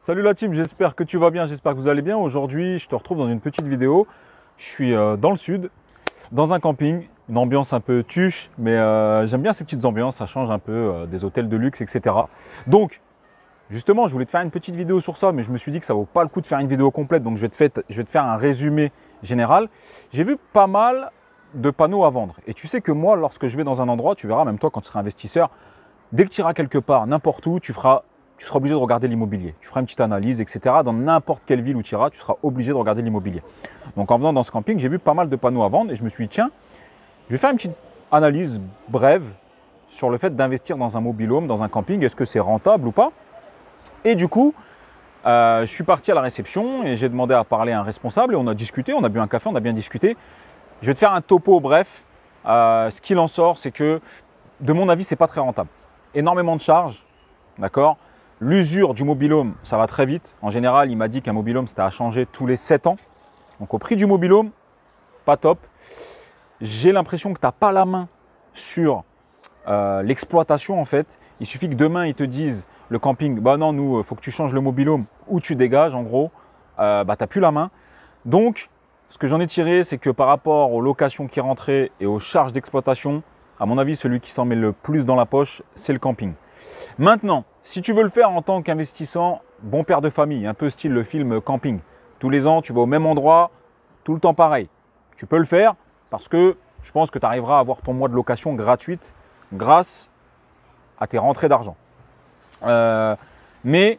Salut la team, j'espère que tu vas bien, j'espère que vous allez bien. Aujourd'hui, je te retrouve dans une petite vidéo. Je suis euh, dans le sud, dans un camping, une ambiance un peu tuche, mais euh, j'aime bien ces petites ambiances, ça change un peu euh, des hôtels de luxe, etc. Donc, justement, je voulais te faire une petite vidéo sur ça, mais je me suis dit que ça vaut pas le coup de faire une vidéo complète, donc je vais te, je vais te faire un résumé général. J'ai vu pas mal de panneaux à vendre. Et tu sais que moi, lorsque je vais dans un endroit, tu verras, même toi, quand tu seras investisseur, dès que tu iras quelque part, n'importe où, tu feras tu seras obligé de regarder l'immobilier. Tu feras une petite analyse, etc. Dans n'importe quelle ville où tu iras, tu seras obligé de regarder l'immobilier. Donc en venant dans ce camping, j'ai vu pas mal de panneaux à vendre et je me suis dit, tiens, je vais faire une petite analyse brève sur le fait d'investir dans un home, dans un camping, est-ce que c'est rentable ou pas Et du coup, euh, je suis parti à la réception et j'ai demandé à parler à un responsable et on a discuté, on a bu un café, on a bien discuté. Je vais te faire un topo bref. Euh, ce qu'il en sort, c'est que de mon avis, c'est pas très rentable. Énormément de charges, d'accord L'usure du mobilhome, ça va très vite. En général, il m'a dit qu'un mobilhome, c'était à changer tous les 7 ans. Donc au prix du mobilhome, pas top. J'ai l'impression que tu n'as pas la main sur euh, l'exploitation en fait. Il suffit que demain ils te disent le camping, bah non, nous, euh, faut que tu changes le mobilhome ou tu dégages en gros, euh, bah plus la main. Donc, ce que j'en ai tiré, c'est que par rapport aux locations qui rentraient et aux charges d'exploitation, à mon avis, celui qui s'en met le plus dans la poche, c'est le camping. Maintenant, si tu veux le faire en tant qu'investissant, bon père de famille, un peu style le film Camping. Tous les ans, tu vas au même endroit, tout le temps pareil. Tu peux le faire parce que je pense que tu arriveras à avoir ton mois de location gratuite grâce à tes rentrées d'argent. Euh, mais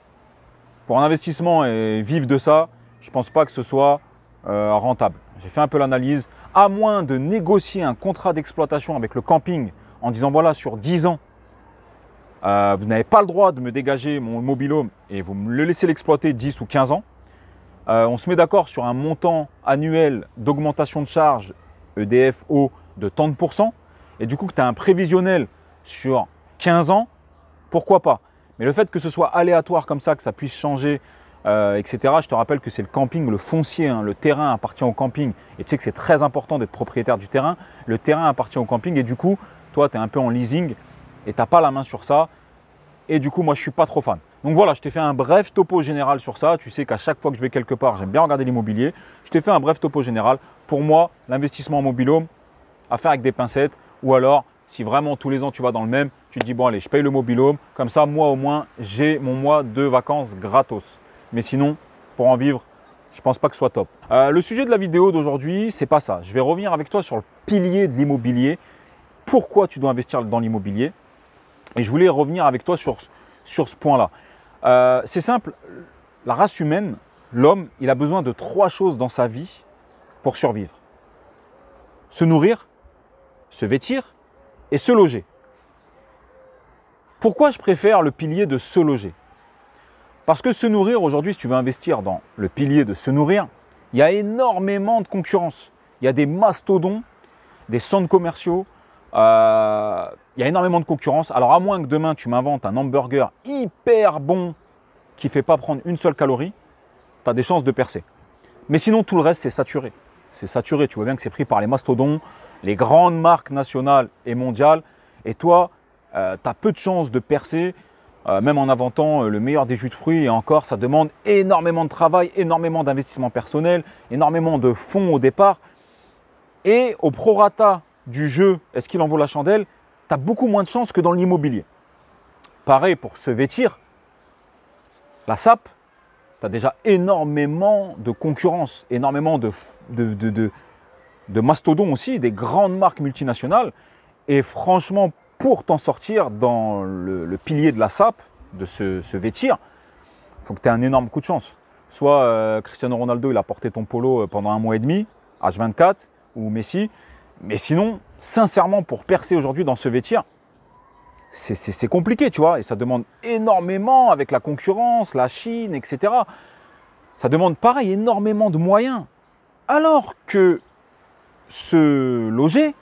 pour un investissement et vivre de ça, je ne pense pas que ce soit euh, rentable. J'ai fait un peu l'analyse. À moins de négocier un contrat d'exploitation avec le camping en disant voilà, sur 10 ans, euh, vous n'avez pas le droit de me dégager mon home et vous me le laissez l'exploiter 10 ou 15 ans. Euh, on se met d'accord sur un montant annuel d'augmentation de charge EDFO de tant de Et du coup, que tu as un prévisionnel sur 15 ans, pourquoi pas Mais le fait que ce soit aléatoire comme ça, que ça puisse changer, euh, etc., je te rappelle que c'est le camping, le foncier, hein, le terrain appartient au camping. Et tu sais que c'est très important d'être propriétaire du terrain. Le terrain appartient au camping et du coup, toi, tu es un peu en leasing et t'as pas la main sur ça. Et du coup, moi, je suis pas trop fan. Donc voilà, je t'ai fait un bref topo général sur ça. Tu sais qu'à chaque fois que je vais quelque part, j'aime bien regarder l'immobilier. Je t'ai fait un bref topo général. Pour moi, l'investissement en mobilhome, à faire avec des pincettes. Ou alors, si vraiment tous les ans tu vas dans le même, tu te dis bon allez, je paye le home. Comme ça, moi au moins, j'ai mon mois de vacances gratos. Mais sinon, pour en vivre, je ne pense pas que ce soit top. Euh, le sujet de la vidéo d'aujourd'hui, c'est pas ça. Je vais revenir avec toi sur le pilier de l'immobilier. Pourquoi tu dois investir dans l'immobilier et je voulais revenir avec toi sur, sur ce point-là. Euh, c'est simple, la race humaine, l'homme, il a besoin de trois choses dans sa vie pour survivre. Se nourrir, se vêtir et se loger. Pourquoi je préfère le pilier de se loger Parce que se nourrir, aujourd'hui, si tu veux investir dans le pilier de se nourrir, il y a énormément de concurrence. Il y a des mastodons, des centres commerciaux, euh, il y a énormément de concurrence. Alors à moins que demain tu m'inventes un hamburger hyper bon qui ne fait pas prendre une seule calorie, tu as des chances de percer. Mais sinon tout le reste c'est saturé. C'est saturé, tu vois bien que c'est pris par les mastodons, les grandes marques nationales et mondiales. Et toi, euh, tu as peu de chances de percer, euh, même en inventant euh, le meilleur des jus de fruits. Et encore, ça demande énormément de travail, énormément d'investissement personnel, énormément de fonds au départ. Et au prorata du jeu, est-ce qu'il en vaut la chandelle tu beaucoup moins de chance que dans l'immobilier. Pareil pour se vêtir, la SAP, tu as déjà énormément de concurrence, énormément de, mastodons aussi, des grandes marques multinationales. Et franchement, pour t'en sortir dans le, pilier de la SAP, de se, vêtir, il faut que tu aies un énorme coup de chance. Soit euh, Cristiano Ronaldo, il a porté ton polo euh, pendant un mois et demi, H24, ou Messi, mais sinon, sincèrement, pour percer aujourd'hui dans ce vêtir, c'est compliqué, tu vois, et ça demande énormément avec la concurrence, la Chine, etc. Ça demande pareil énormément de moyens. Alors que se loger,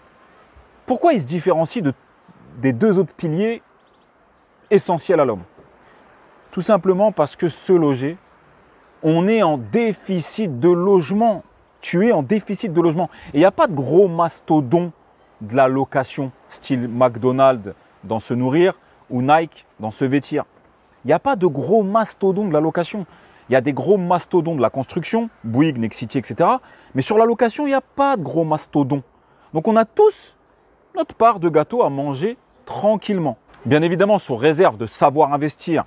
pourquoi il se différencie des deux autres piliers essentiels à l'homme Tout simplement parce que se loger, on est en déficit de logement tu es en déficit de logement. Et il n'y a pas de gros mastodon de la location, style McDonald's dans se nourrir ou Nike dans se vêtir. Il n'y a pas de gros mastodon de la location. Il y a des gros mastodons de la construction, Bouygues, Nexity, etc. Mais sur la location, il n'y a pas de gros mastodon. Donc on a tous notre part de gâteau à manger tranquillement. Bien évidemment, sous réserve de savoir investir.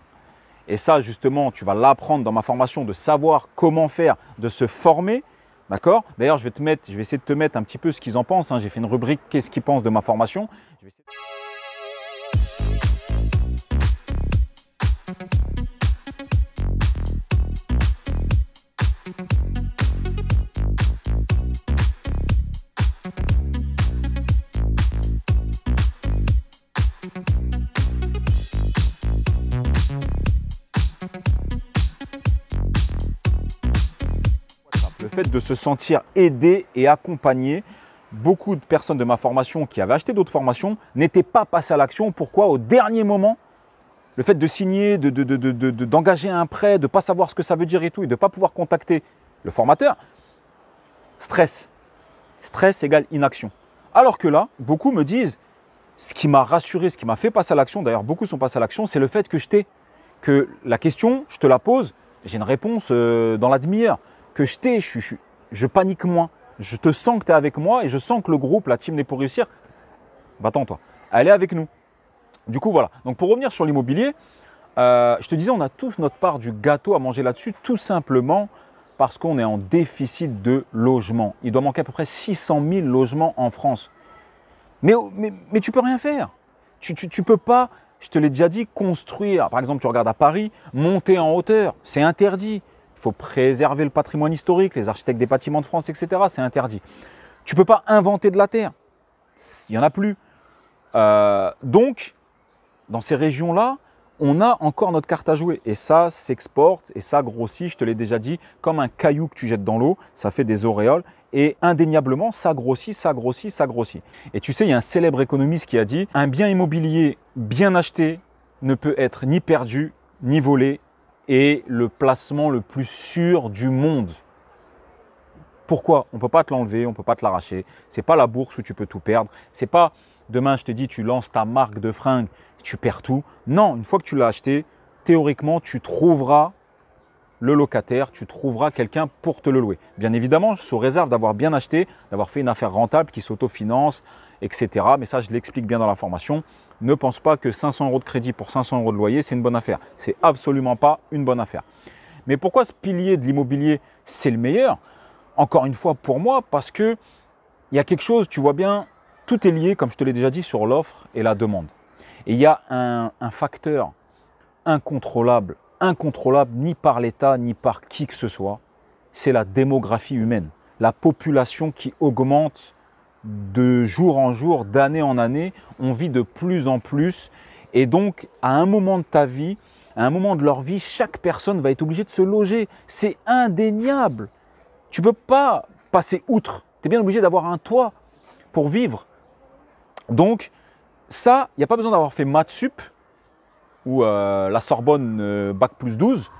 Et ça, justement, tu vas l'apprendre dans ma formation, de savoir comment faire, de se former. D'accord D'ailleurs, je vais te mettre, je vais essayer de te mettre un petit peu ce qu'ils en pensent. Hein. J'ai fait une rubrique Qu'est-ce qu'ils pensent de ma formation. de se sentir aidé et accompagné. Beaucoup de personnes de ma formation qui avaient acheté d'autres formations n'étaient pas passées à l'action. Pourquoi Au dernier moment, le fait de signer, d'engager de, un prêt, de ne pas savoir ce que ça veut dire et tout, et de ne pas pouvoir contacter le formateur, stress. Stress égale inaction. Alors que là, beaucoup me disent, ce qui m'a rassuré, ce qui m'a fait passer à l'action, d'ailleurs beaucoup sont passés à l'action, c'est le fait que je t'ai, que la question, je te la pose, j'ai une réponse euh, dans la demi-heure que je t'ai, je, panique moins. Je te sens que tu es avec moi et je sens que le groupe, la team n'est pour réussir. Va-t'en, toi. Elle est avec nous. Du coup, voilà. Donc, pour revenir sur l'immobilier, euh, je te disais, on a tous notre part du gâteau à manger là-dessus, tout simplement parce qu'on est en déficit de logements. Il doit manquer à peu près 600 000 logements en France. Mais, oh, mais, ne tu peux rien faire. Tu ne peux pas, je te l'ai déjà dit, construire. Par exemple, tu regardes à Paris, monter en hauteur, c'est interdit. Il faut préserver le patrimoine historique, les architectes des bâtiments de France, etc. C'est interdit. Tu ne peux pas inventer de la terre. Il n'y en a plus. Euh, donc, dans ces régions-là, on a encore notre carte à jouer. Et ça s'exporte et ça grossit, je te l'ai déjà dit, comme un caillou que tu jettes dans l'eau, ça fait des auréoles. Et indéniablement, ça grossit, ça grossit, ça grossit. Et tu sais, il y a un célèbre économiste qui a dit, un bien immobilier bien acheté ne peut être ni perdu, ni volé, est le placement le plus sûr du monde. Pourquoi On ne peut pas te l'enlever, on ne peut pas te l'arracher. C'est pas la bourse où tu peux tout perdre. C'est pas demain, je te dis, tu lances ta marque de fringues, tu perds tout. Non, une fois que tu l'as acheté, théoriquement, tu trouveras le locataire, tu trouveras quelqu'un pour te le louer. Bien évidemment, sous réserve d'avoir bien acheté, d'avoir fait une affaire rentable qui s'autofinance, etc. Mais ça, je l'explique bien dans la formation. Ne pense pas que 500 euros de crédit pour 500 euros de loyer, c'est une bonne affaire. C'est absolument pas une bonne affaire. Mais pourquoi ce pilier de l'immobilier, c'est le meilleur Encore une fois, pour moi, parce que il y a quelque chose, tu vois bien, tout est lié, comme je te l'ai déjà dit, sur l'offre et la demande. Et il y a un, un facteur incontrôlable incontrôlable ni par l'État ni par qui que ce soit, c'est la démographie humaine, la population qui augmente de jour en jour, d'année en année, on vit de plus en plus et donc à un moment de ta vie, à un moment de leur vie, chaque personne va être obligée de se loger, c'est indéniable. Tu peux pas passer outre, tu es bien obligé d'avoir un toit pour vivre. Donc ça, il n'y a pas besoin d'avoir fait maths sup, ou euh, la Sorbonne euh, Bac plus 12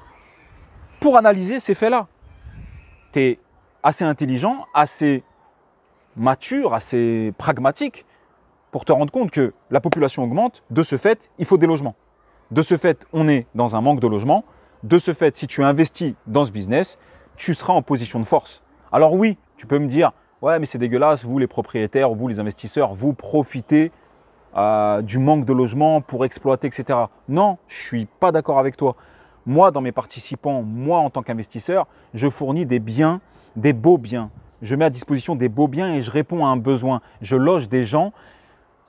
pour analyser ces faits-là. Tu es assez intelligent, assez mature, assez pragmatique pour te rendre compte que la population augmente, de ce fait, il faut des logements. De ce fait, on est dans un manque de logements. De ce fait, si tu investis dans ce business, tu seras en position de force. Alors oui, tu peux me dire, ouais, mais c'est dégueulasse, vous les propriétaires, vous les investisseurs, vous profitez du manque de logement pour exploiter, etc. Non, je ne suis pas d'accord avec toi. Moi, dans mes participants, moi en tant qu'investisseur, je fournis des biens, des beaux biens. Je mets à disposition des beaux biens et je réponds à un besoin. Je loge des gens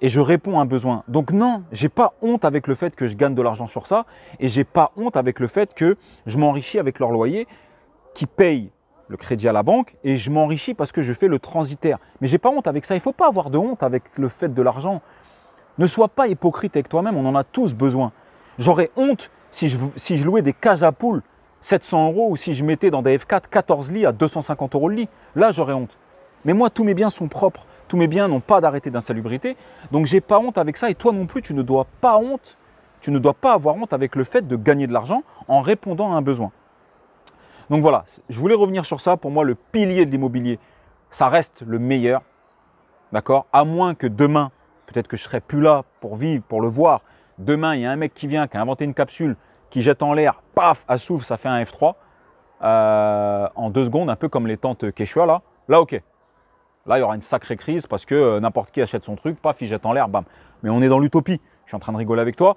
et je réponds à un besoin. Donc non, j'ai pas honte avec le fait que je gagne de l'argent sur ça et j'ai pas honte avec le fait que je m'enrichis avec leur loyer qui paye le crédit à la banque et je m'enrichis parce que je fais le transitaire. Mais j'ai pas honte avec ça, il ne faut pas avoir de honte avec le fait de l'argent. Ne sois pas hypocrite avec toi-même, on en a tous besoin. J'aurais honte si je, louais des cages à poules 700 euros ou si je mettais dans des F4 14 lits à 250 euros le lit. Là, j'aurais honte. Mais moi, tous mes biens sont propres. Tous mes biens n'ont pas d'arrêté d'insalubrité. Donc, j'ai pas honte avec ça. Et toi non plus, tu ne dois pas honte. Tu ne dois pas avoir honte avec le fait de gagner de l'argent en répondant à un besoin. Donc voilà, je voulais revenir sur ça. Pour moi, le pilier de l'immobilier, ça reste le meilleur. D'accord À moins que demain, Peut-être que je serai plus là pour vivre, pour le voir. Demain, il y a un mec qui vient, qui a inventé une capsule, qui jette en l'air, paf, à souffle, ça fait un F3 euh, en deux secondes, un peu comme les tentes Quechua là. Là, ok. Là, il y aura une sacrée crise parce que euh, n'importe qui achète son truc, paf, il jette en l'air, bam. Mais on est dans l'utopie. Je suis en train de rigoler avec toi.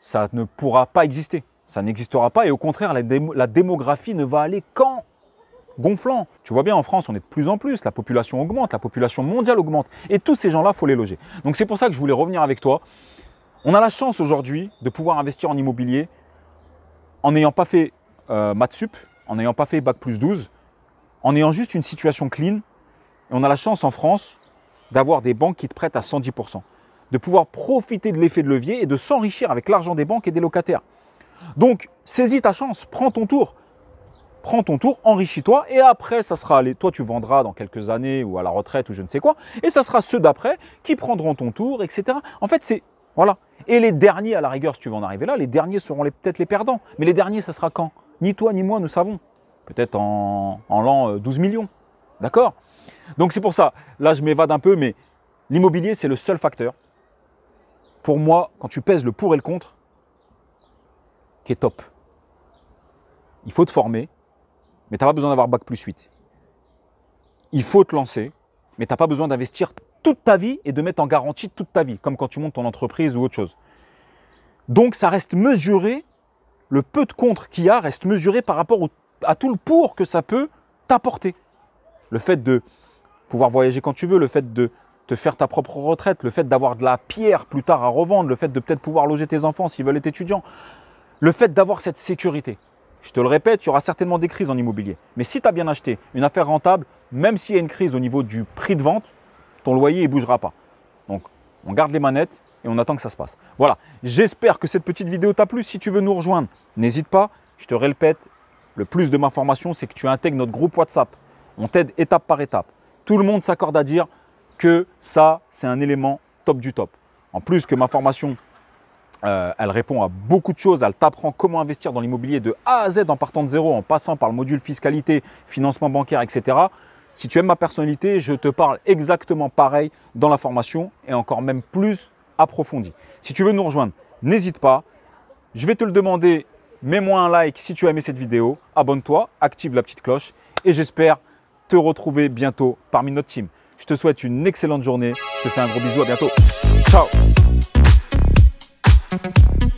Ça ne pourra pas exister. Ça n'existera pas. Et au contraire, la démographie ne va aller qu'en gonflant. Tu vois bien, en France, on est de plus en plus, la population augmente, la population mondiale augmente. Et tous ces gens-là, faut les loger. Donc c'est pour ça que je voulais revenir avec toi. On a la chance aujourd'hui de pouvoir investir en immobilier en n'ayant pas fait euh, Matsup, en n'ayant pas fait bac plus 12, en ayant juste une situation clean. Et on a la chance en France d'avoir des banques qui te prêtent à 110%, de pouvoir profiter de l'effet de levier et de s'enrichir avec l'argent des banques et des locataires. Donc, saisis ta chance, prends ton tour prends ton tour, enrichis-toi, et après, ça sera les... toi, tu vendras dans quelques années ou à la retraite ou je ne sais quoi, et ça sera ceux d'après qui prendront ton tour, etc. En fait, c'est voilà. Et les derniers, à la rigueur, si tu veux en arriver là, les derniers seront les... peut-être les perdants. Mais les derniers, ça sera quand Ni toi ni moi nous savons. Peut-être en, en l'an 12 euh, millions. D'accord Donc c'est pour ça, là je m'évade un peu, mais l'immobilier, c'est le seul facteur, pour moi, quand tu pèses le pour et le contre, qui est top. Il faut te former, mais tu n'as pas besoin d'avoir bac plus 8. Il faut te lancer, mais tu n'as pas besoin d'investir toute ta vie et de mettre en garantie toute ta vie, comme quand tu montes ton entreprise ou autre chose. Donc ça reste mesuré, le peu de contre qu'il y a reste mesuré par rapport à tout le pour que ça peut t'apporter. Le fait de pouvoir voyager quand tu veux, le fait de te faire ta propre retraite, le fait d'avoir de la pierre plus tard à revendre, le fait de peut-être pouvoir loger tes enfants s'ils veulent être étudiants, le fait d'avoir cette sécurité. Je te le répète, il y aura certainement des crises en immobilier. Mais si tu as bien acheté une affaire rentable, même s'il y a une crise au niveau du prix de vente, ton loyer ne bougera pas. Donc, on garde les manettes et on attend que ça se passe. Voilà, j'espère que cette petite vidéo t'a plu. Si tu veux nous rejoindre, n'hésite pas. Je te répète, le plus de ma formation, c'est que tu intègres notre groupe WhatsApp. On t'aide étape par étape. Tout le monde s'accorde à dire que ça, c'est un élément top du top. En plus que ma formation euh, elle répond à beaucoup de choses. Elle t'apprend comment investir dans l'immobilier de A à Z en partant de zéro, en passant par le module fiscalité, financement bancaire, etc. Si tu aimes ma personnalité, je te parle exactement pareil dans la formation et encore même plus approfondie. Si tu veux nous rejoindre, n'hésite pas. Je vais te le demander. Mets-moi un like si tu as aimé cette vidéo. Abonne-toi, active la petite cloche et j'espère te retrouver bientôt parmi notre team. Je te souhaite une excellente journée. Je te fais un gros bisou. À bientôt. Ciao Thank you.